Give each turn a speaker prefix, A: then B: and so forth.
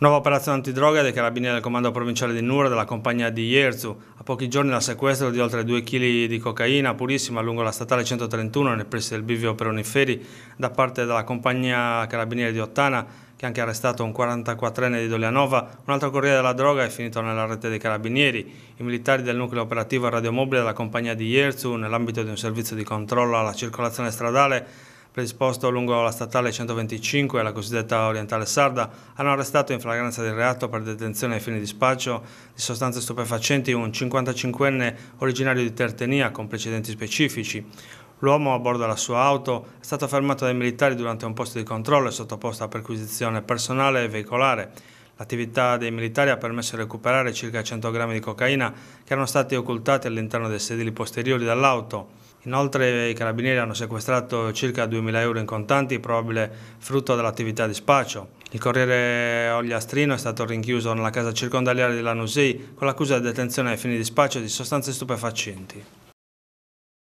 A: Nuova operazione antidroga dei carabinieri del comando provinciale di Nura della compagnia di Ierzu. A pochi giorni dal sequestro di oltre 2 kg di cocaina purissima lungo la statale 131 nel presso del bivio Peroniferi da parte della compagnia carabinieri di Ottana che ha anche arrestato un 44enne di Dolianova, un altro corriere della droga è finito nella rete dei carabinieri. I militari del nucleo operativo radiomobile della compagnia di Ierzu, nell'ambito di un servizio di controllo alla circolazione stradale, predisposto lungo la statale 125 e la cosiddetta orientale sarda, hanno arrestato in flagranza del reato per detenzione ai fini di spaccio di sostanze stupefacenti un 55enne originario di Tertenia con precedenti specifici. L'uomo a bordo della sua auto è stato fermato dai militari durante un posto di controllo e sottoposto a perquisizione personale e veicolare. L'attività dei militari ha permesso di recuperare circa 100 grammi di cocaina che erano stati occultati all'interno dei sedili posteriori dell'auto. Inoltre i carabinieri hanno sequestrato circa 2.000 euro in contanti, probabile frutto dell'attività di spaccio. Il corriere Ogliastrino è stato rinchiuso nella casa circondariale di Lanusei con l'accusa di detenzione ai fini di spaccio di sostanze stupefacenti.